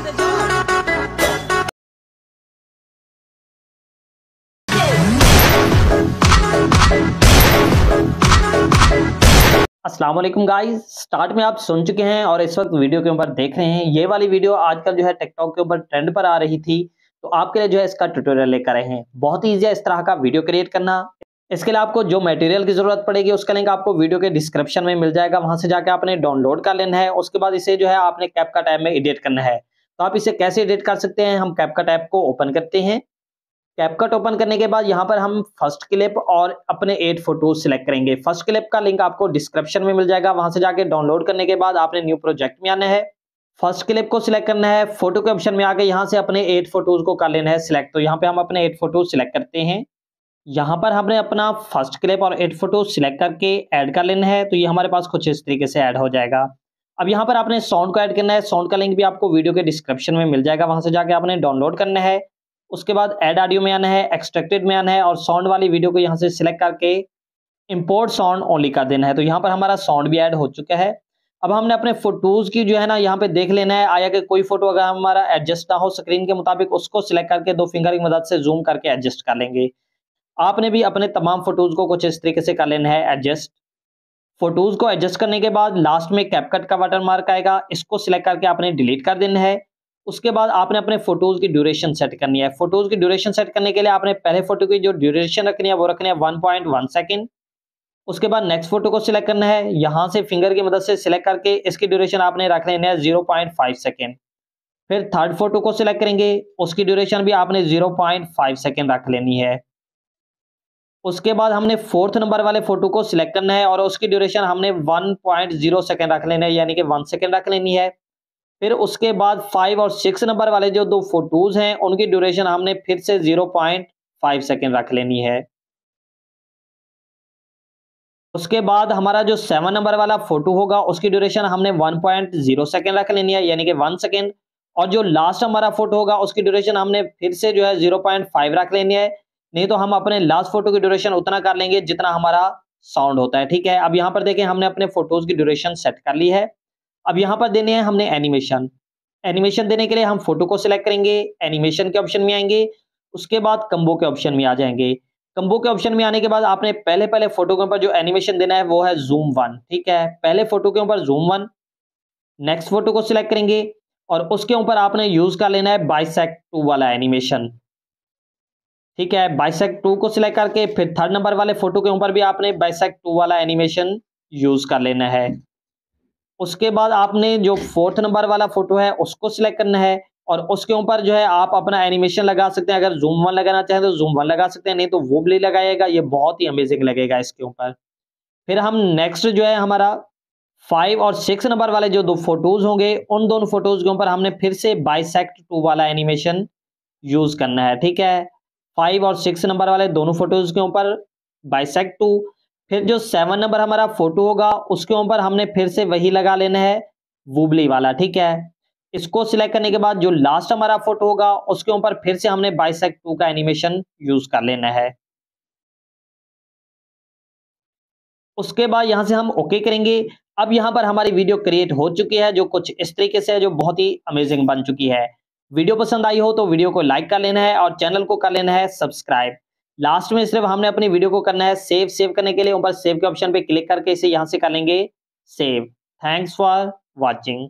Aslam guys start में आप सुन चुके हैं और इस वक्त वीडियो के ऊपर देख रहे हैं ये वाली वीडियो आजकल जो है टिकटॉक के ऊपर ट्रेंड पर आ रही थी तो आपके लिए जो है इसका ट्यूटोरियल लेकर आए हैं बहुत ही ईजी है इस तरह का वीडियो क्रिएट करना इसके लिए आपको जो मटेरियल की ज़रूरत पड़ेगी उसका लिंक आपको वीडियो के डिस्क्रिप्शन में मिल जाएगा वहां से जाके आपने डाउनलोड कर लेना है उसके बाद इसे जो है आपने कैप का टाइम में एडिट करना है तो आप इसे कैसे एडिट कर सकते हैं हम कैपकट ऐप को ओपन करते हैं कैपकट ओपन करने के बाद यहाँ पर हम फर्स्ट क्लिप और अपने एट फोटो सिलेक्ट करेंगे फर्स्ट क्लिप का लिंक आपको डिस्क्रिप्शन में मिल जाएगा वहां से जाके डाउनलोड करने के बाद आपने न्यू प्रोजेक्ट में आना है फर्स्ट क्लिप को सिलेक्ट करना है फोटो के ऑप्शन में आके यहाँ से अपने एट फोटोज को कर लेना है सिलेक्ट तो यहाँ पे हम अपने एट फोटो सिलेक्ट करते हैं यहाँ पर हमने अपना फर्स्ट क्लिप और एट फोटो सिलेक्ट करके ऐड कर लेना है तो ये हमारे पास कुछ इस तरीके से ऐड हो जाएगा अब यहाँ पर आपने साउंड को ऐड करना है साउंड का लिंक भी आपको वीडियो के डिस्क्रिप्शन में मिल जाएगा वहां से जाके आपने डाउनलोड करना है उसके बाद एड ऑडियो में आना है एक्सट्रेक्टेड में आना है और साउंड वाली वीडियो को यहाँ से सिलेक्ट करके इम्पोर्ट साउंड ओनली कर देना है तो यहाँ पर हमारा साउंड भी ऐड हो चुका है अब हमने अपने फोटोज की जो है ना यहाँ पे देख लेना है आया कि कोई फोटो अगर हमारा एडजस्ट ना हो स्क्रीन के मुताबिक उसको सिलेक्ट करके दो फिंगर की मदद से जूम करके एडजस्ट कर लेंगे आपने भी अपने तमाम फोटोज को कुछ इस तरीके से कर लेना है एडजस्ट फोटोज को एडजस्ट करने के बाद लास्ट में कैपकट का वाटर मार्क आएगा इसको सिलेक्ट करके आपने डिलीट कर देना है उसके बाद आपने अपने फोटोज की ड्यूरेशन सेट करनी है फोटोज की ड्यूरेशन सेट करने के लिए आपने पहले फोटो की जो ड्यूरेशन रखनी है वो रखनी है वन पॉइंट वन सेकेंड उसके बाद नेक्स्ट फोटो को सिलेक्ट करना है यहाँ से फिंगर की मदद से सिलेक्ट करके इसकी ड्यूरेशन आपने रख लेना है जीरो पॉइंट फाइव सेकेंड फिर थर्ड फोटो को सिलेक्ट करेंगे उसकी ड्यूरेशन भी आपने जीरो पॉइंट फाइव सेकेंड रख लेनी है उसके बाद हमने फोर्थ नंबर वाले फोटो को सिलेक्ट करना है और उसकी ड्यूरेशन हमने 1.0 सेकेंड रख लेना है यानी कि वन सेकेंड रख लेनी है फिर उसके बाद फाइव और सिक्स नंबर वाले जो दो फोटोज हैं उनकी ड्यूरेशन हमने फिर से जीरो पॉइंट फाइव सेकेंड रख लेनी है उसके बाद हमारा जो सेवन नंबर वाला फोटो होगा उसकी ड्यूरेशन हमने वन पॉइंट जीरो सेकेंड रख लेनी है यानी कि वन सेकेंड और जो लास्ट हमारा फोटो होगा उसकी ड्यूरेशन हमने फिर से जो है जीरो पॉइंट फाइव रख लेनी है नहीं तो हम अपने लास्ट फोटो की ड्यूरेशन उतना कर लेंगे जितना हमारा साउंड होता है ठीक है अब यहाँ पर देखें हमने अपने फोटोज की ड्यूरेशन सेट कर ली है अब यहाँ पर देने हैं हमने एनिमेशन एनिमेशन देने के लिए हम फोटो को सिलेक्ट करेंगे एनिमेशन के ऑप्शन में आएंगे उसके बाद कम्बो के ऑप्शन में आ जाएंगे कम्बो के ऑप्शन में आने के बाद आपने पहले पहले फोटो के ऊपर जो एनिमेशन देना है वो है जूम वन ठीक है पहले फोटो के ऊपर जूम वन नेक्स्ट फोटो को सिलेक्ट करेंगे और उसके ऊपर आपने यूज कर लेना है बाइसेक टू वाला एनिमेशन ठीक है बाइसेक टू को सिलेक्ट करके फिर थर्ड नंबर वाले फोटो के ऊपर भी आपने बाइसेक टू वाला एनिमेशन यूज कर लेना है उसके बाद आपने जो फोर्थ नंबर वाला फोटो है उसको सिलेक्ट करना है और उसके ऊपर जो है आप अपना एनिमेशन लगा सकते हैं अगर जूम वन लगाना चाहें तो जूम वन लगा सकते हैं नहीं तो वो भी लगाएगा ये बहुत ही अमेजिंग लगेगा इसके ऊपर फिर हम नेक्स्ट जो है हमारा फाइव और सिक्स नंबर वाले जो दो फोटोज होंगे उन दोनों फोटोज के ऊपर हमने फिर से बाइसेक्ट टू वाला एनिमेशन यूज करना है ठीक है फाइव और सिक्स नंबर वाले दोनों फोटोज के ऊपर बाइसेक टू फिर जो सेवन नंबर हमारा फोटो होगा उसके ऊपर हमने फिर से वही लगा लेना है वुबली वाला ठीक है इसको सिलेक्ट करने के बाद जो लास्ट हमारा फोटो होगा उसके ऊपर फिर से हमने बाइसेक टू का एनिमेशन यूज कर लेना है उसके बाद यहां से हम ओके करेंगे अब यहां पर हमारी वीडियो क्रिएट हो चुकी है जो कुछ इस तरीके से है जो बहुत ही अमेजिंग बन चुकी है वीडियो पसंद आई हो तो वीडियो को लाइक कर लेना है और चैनल को कर लेना है सब्सक्राइब लास्ट में सिर्फ हमने अपनी वीडियो को करना है सेव सेव करने के लिए ऊपर सेव के ऑप्शन पे क्लिक करके इसे यहाँ से कर लेंगे सेव थैंक्स फॉर वॉचिंग